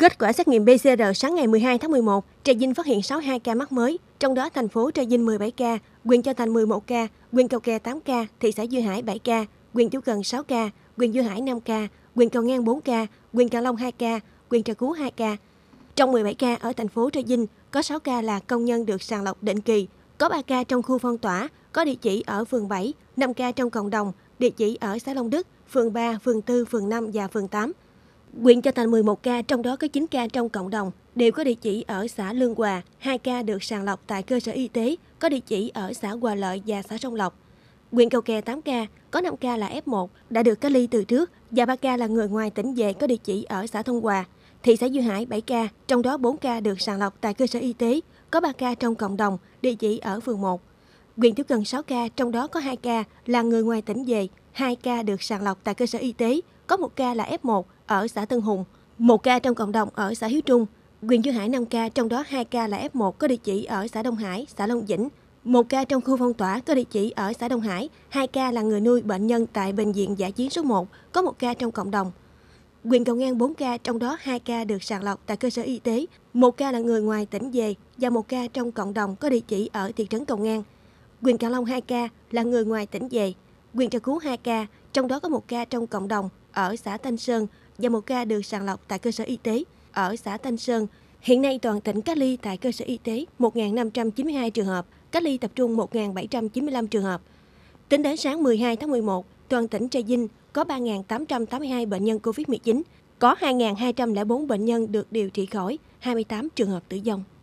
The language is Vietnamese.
Kết quả xét nghiệm PCR sáng ngày 12 tháng 11, Trà Vinh phát hiện 62 ca mắc mới, trong đó thành phố Trà Vinh 17 ca, huyện Châu Thành 11 ca, huyện Cầu Kè 8 ca, thị xã Duyên Hải 7 ca, huyện Chú Cần 6 ca, huyện Duyên Hải 5 ca, huyện Cầu Ngang 4 ca, huyện Cà Long 2 ca, huyện Trà Cú 2 ca. Trong 17 ca ở thành phố Trà Vinh, có 6 ca là công nhân được sàng lọc định kỳ, có 3 ca trong khu phong tỏa, có địa chỉ ở phường 7, 5 ca trong cộng đồng, địa chỉ ở xã Long Đức, phường 3, phường 4, phường 5 và phường 8. Quyện cho thành 11 ca, trong đó có 9 ca trong cộng đồng, đều có địa chỉ ở xã Lương Hòa, 2 ca được sàng lọc tại cơ sở y tế, có địa chỉ ở xã Hòa Lợi và xã Sông Lộc. Quyện Cầu Kè 8 ca, có 5 ca là F1, đã được cách ly từ trước và 3 ca là người ngoài tỉnh về có địa chỉ ở xã Thông Hòa. Thị xã Duyên Hải 7 ca, trong đó 4 ca được sàng lọc tại cơ sở y tế, có 3 ca trong cộng đồng, địa chỉ ở phường 1. Quyện thiếu Cần 6 ca, trong đó có 2 ca là người ngoài tỉnh về, 2 ca được sàng lọc tại cơ sở y tế, có 1 ca là F1, ở xã Tân Hùng, một ca trong cộng đồng ở xã Hiếu Trung, Quyền Dư Hải 5 ca, trong đó 2 ca là F1 có địa chỉ ở xã Đông Hải, xã Long Vĩnh, một ca trong khu phong tỏa có địa chỉ ở xã Đông Hải, hai ca là người nuôi bệnh nhân tại bệnh viện giả chiến số 1, có một ca trong cộng đồng. Quyền Cầu Ngang 4 ca, trong đó 2 ca được sàng lọc tại cơ sở y tế, một ca là người ngoài tỉnh về và một ca trong cộng đồng có địa chỉ ở thị trấn Cầu Ngang. Quyền Cà Long 2 ca là người ngoài tỉnh về, quyền Trà Cú 2 ca, trong đó có một ca trong cộng đồng ở xã Thanh Sơn và một ca được sàng lọc tại cơ sở y tế ở xã Thanh Sơn. Hiện nay toàn tỉnh cách ly tại cơ sở y tế 1.592 trường hợp, cách ly tập trung 1.795 trường hợp. Tính đến sáng 12 tháng 11, toàn tỉnh Trà Vinh có 3.882 bệnh nhân COVID-19, có 2.204 bệnh nhân được điều trị khỏi, 28 trường hợp tử vong.